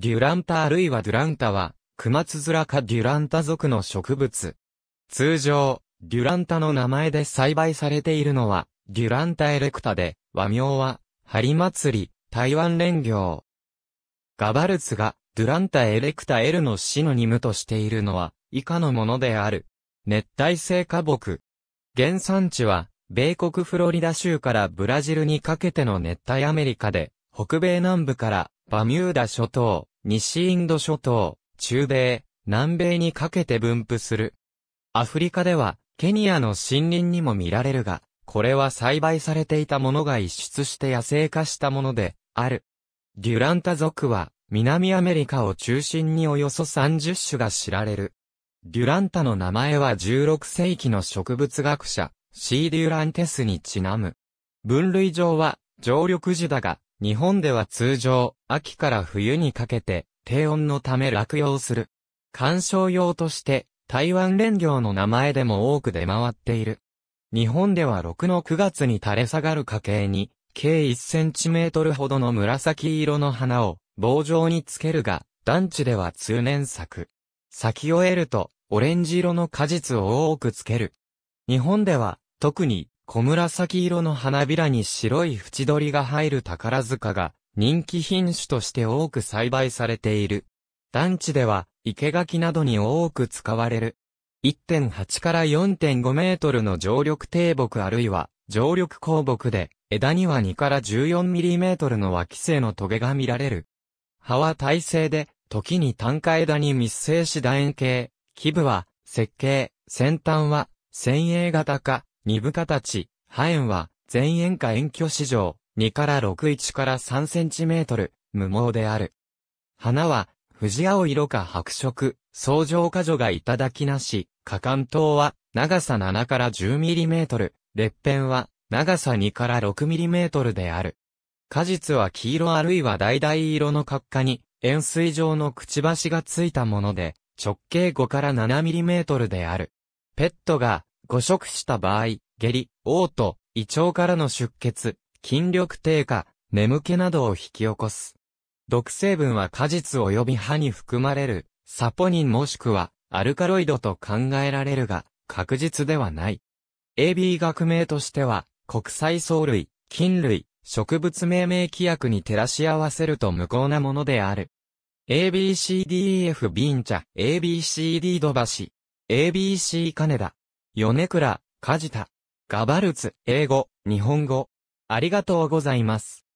デュランタあるいはデュランタは、クマツズラ科デュランタ属の植物。通常、デュランタの名前で栽培されているのは、デュランタエレクタで、和名は、ハリ祭り、台湾連行。ガバルツが、デュランタエレクタ L の死のニムとしているのは、以下のものである。熱帯性花木。原産地は、米国フロリダ州からブラジルにかけての熱帯アメリカで、北米南部からバミューダ諸島、西インド諸島、中米、南米にかけて分布する。アフリカでは、ケニアの森林にも見られるが、これは栽培されていたものが一出して野生化したもので、ある。デュランタ族は、南アメリカを中心におよそ30種が知られる。デュランタの名前は16世紀の植物学者、シー・デュランテスにちなむ。分類上は、常緑樹だが、日本では通常、秋から冬にかけて、低温のため落葉する。観賞用として、台湾連業の名前でも多く出回っている。日本では6の9月に垂れ下がる家計に、計1センチメートルほどの紫色の花を棒状につけるが、団地では通年作。咲き終えると、オレンジ色の果実を多くつける。日本では、特に小紫色の花びらに白い縁取りが入る宝塚が人気品種として多く栽培されている。団地では生垣などに多く使われる。1.8から4.5メートルの常緑低木あるいは常緑高木で枝には2から14ミリメートルの脇性のトゲが見られる。葉は耐性で、時に単化枝に密生し楕円形、基部は、設計、先端は、先鋭型か、二部形、ハエンは、前円下遠距市場、2から61から3センチメートル、無毛である。花は、藤青色か白色、相乗果女がいただきなし、花冠刀は、長さ7から10ミリメートル、裂片は、長さ2から6ミリメートルである。果実は黄色あるいは橙色の角化に、円錐状のくちばしがついたもので、直径5から7ミリメートルである。ペットが、誤食した場合、下痢、嘔吐、胃腸からの出血、筋力低下、眠気などを引き起こす。毒成分は果実及び歯に含まれる、サポニンもしくは、アルカロイドと考えられるが、確実ではない。AB 学名としては、国際藻類、菌類、植物命名規約に照らし合わせると無効なものである。ABCDEF ビンチャ、ABCD ドバシ、ABC ネダ。米倉、梶田。ガバルツ、英語、日本語。ありがとうございます。